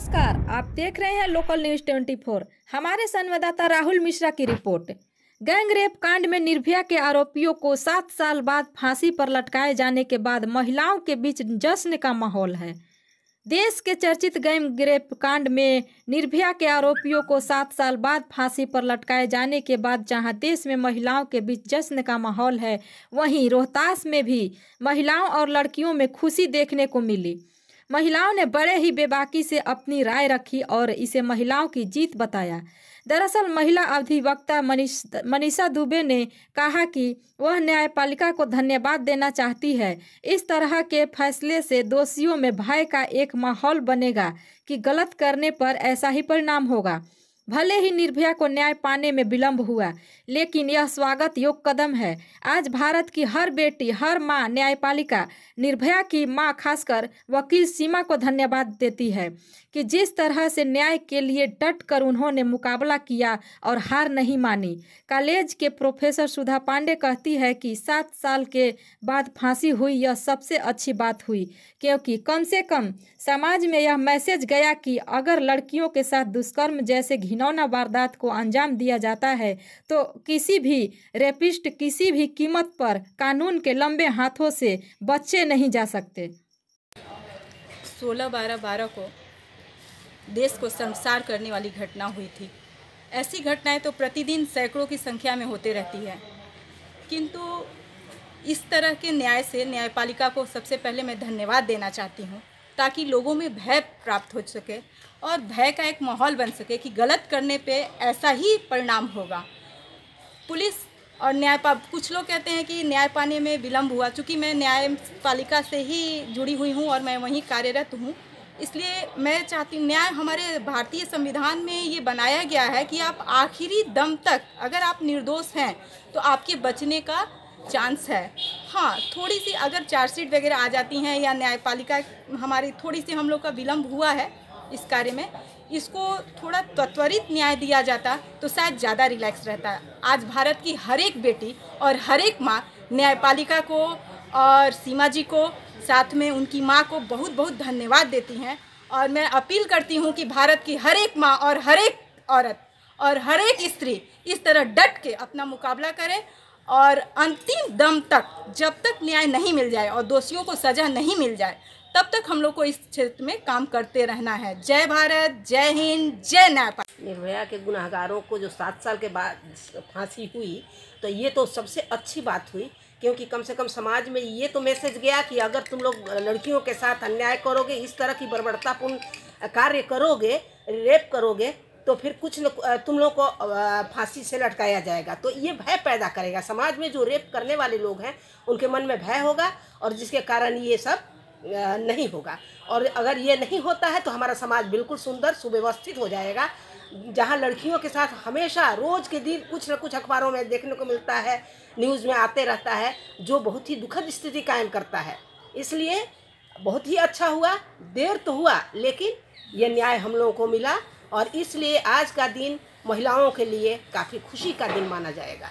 नमस्कार आप देख रहे हैं लोकल न्यूज 24 हमारे संवाददाता राहुल मिश्रा की रिपोर्ट गैंग रेप कांड में निर्भया के आरोपियों को सात साल बाद फांसी पर लटकाए जाने के बाद महिलाओं के बीच जश्न का माहौल है देश के चर्चित गैंग रेप कांड में निर्भया के आरोपियों को सात साल बाद फांसी पर लटकाए जाने के बाद जहां देश में महिलाओं के बीच जश्न का माहौल है वहीं रोहतास में भी महिलाओं और लड़कियों में खुशी देखने को मिली महिलाओं ने बड़े ही बेबाकी से अपनी राय रखी और इसे महिलाओं की जीत बताया दरअसल महिला अधिवक्ता मनीषा दुबे ने कहा कि वह न्यायपालिका को धन्यवाद देना चाहती है इस तरह के फैसले से दोषियों में भय का एक माहौल बनेगा कि गलत करने पर ऐसा ही परिणाम होगा भले ही निर्भया को न्याय पाने में विलंब हुआ लेकिन यह स्वागत योग कदम है आज भारत की हर बेटी हर माँ न्यायपालिका निर्भया की माँ खासकर वकील सीमा को धन्यवाद देती है कि जिस तरह से न्याय के लिए डट कर उन्होंने मुकाबला किया और हार नहीं मानी कॉलेज के प्रोफेसर सुधा पांडे कहती है कि सात साल के बाद फांसी हुई यह सबसे अच्छी बात हुई क्योंकि कम से कम समाज में यह मैसेज गया कि अगर लड़कियों के साथ दुष्कर्म जैसे घिन घिनौना वारदात को अंजाम दिया जाता है तो किसी भी रेपिस्ट किसी भी कीमत पर कानून के लंबे हाथों से बच्चे नहीं जा सकते सोलह बारह बारह को देश को संसार करने वाली घटना हुई थी ऐसी घटनाएं तो प्रतिदिन सैकड़ों की संख्या में होते रहती है किंतु इस तरह के न्याय से न्यायपालिका को सबसे पहले मैं धन्यवाद देना चाहती हूँ ताकि लोगों में भय प्राप्त हो सके और भय का एक माहौल बन सके कि गलत करने पे ऐसा ही परिणाम होगा पुलिस और न्याय कुछ लोग कहते हैं कि न्याय पाने में विलम्ब हुआ चूँकि मैं न्यायपालिका से ही जुड़ी हुई हूँ और मैं वहीं कार्यरत हूँ इसलिए मैं चाहती हूँ न्याय हमारे भारतीय संविधान में ये बनाया गया है कि आप आखिरी दम तक अगर आप निर्दोष हैं तो आपके बचने का चांस है हाँ थोड़ी सी अगर चार्जशीट वगैरह आ जाती हैं या न्यायपालिका हमारी थोड़ी सी हम लोग का विलम्ब हुआ है इस कार्य में इसको थोड़ा त्वरित न्याय दिया जाता तो शायद ज़्यादा रिलैक्स रहता आज भारत की हर एक बेटी और हर एक माँ न्यायपालिका को और सीमा जी को साथ में उनकी माँ को बहुत बहुत धन्यवाद देती हैं और मैं अपील करती हूँ कि भारत की हर एक माँ और हर एक औरत और हर एक स्त्री इस तरह डट के अपना मुकाबला करें और अंतिम दम तक जब तक न्याय नहीं मिल जाए और दोषियों को सज़ा नहीं मिल जाए तब तक हम लोग को इस क्षेत्र में काम करते रहना है जय भारत जय हिंद जय नेपाल निर्भया के गुनाहगारों को जो सात साल के बाद फांसी हुई तो ये तो सबसे अच्छी बात हुई क्योंकि कम से कम समाज में ये तो मैसेज गया कि अगर तुम लोग लड़कियों के साथ अन्याय करोगे इस तरह की बर्बरतापूर्ण कार्य करोगे रेप करोगे तो फिर कुछ न तुम लोग को फांसी से लटकाया जाएगा तो ये भय पैदा करेगा समाज में जो रेप करने वाले लोग हैं उनके मन में भय होगा और जिसके कारण ये सब नहीं होगा और अगर ये नहीं होता है तो हमारा समाज बिल्कुल सुंदर सुव्यवस्थित हो जाएगा जहाँ लड़कियों के साथ हमेशा रोज़ के दिन कुछ न कुछ अखबारों में देखने को मिलता है न्यूज़ में आते रहता है जो बहुत ही दुखद स्थिति कायम करता है इसलिए बहुत ही अच्छा हुआ देर तो हुआ लेकिन ये न्याय हम लोगों को मिला और इसलिए आज का दिन महिलाओं के लिए काफ़ी खुशी का दिन माना जाएगा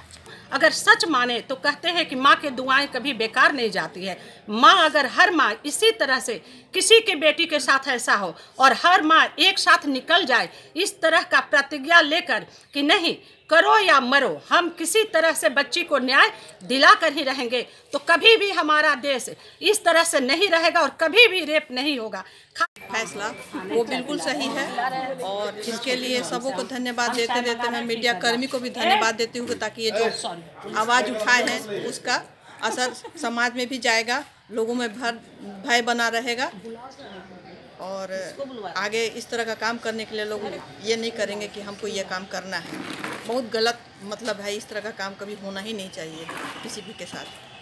अगर सच माने तो कहते हैं कि माँ के दुआएं कभी बेकार नहीं जाती है माँ अगर हर माँ इसी तरह से किसी के बेटी के साथ ऐसा हो और हर माँ एक साथ निकल जाए इस तरह का प्रतिज्ञा लेकर कि नहीं करो या मरो हम किसी तरह से बच्ची को न्याय दिला कर ही रहेंगे तो कभी भी हमारा देश इस तरह से नहीं रहेगा और कभी भी रेप नहीं होगा फैसला वो बिल्कुल सही है और इसके लिए सबों को धन्यवाद देते देते मैं मीडिया कर्मी को भी धन्यवाद देती हूँ ताकि ये जो आवाज़ उठाए हैं उसका असर समाज में भी जाएगा लोगों में भर भय बना रहेगा और आगे इस तरह का काम करने के लिए लोग ये नहीं करेंगे कि हमको ये काम करना है बहुत गलत मतलब है इस तरह का काम कभी होना ही नहीं चाहिए किसी भी के साथ